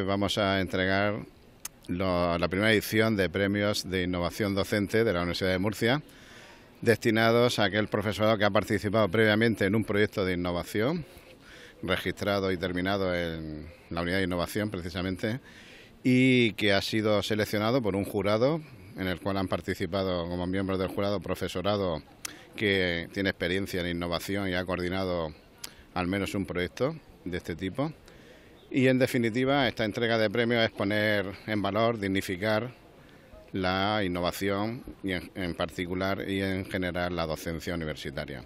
Vamos a entregar la primera edición de premios de innovación docente de la Universidad de Murcia, destinados a aquel profesorado que ha participado previamente en un proyecto de innovación, registrado y terminado en la unidad de innovación precisamente, y que ha sido seleccionado por un jurado en el cual han participado como miembros del jurado profesorado que tiene experiencia en innovación y ha coordinado al menos un proyecto de este tipo y en definitiva, esta entrega de premios es poner en valor, dignificar la innovación y en, en particular y en general la docencia universitaria.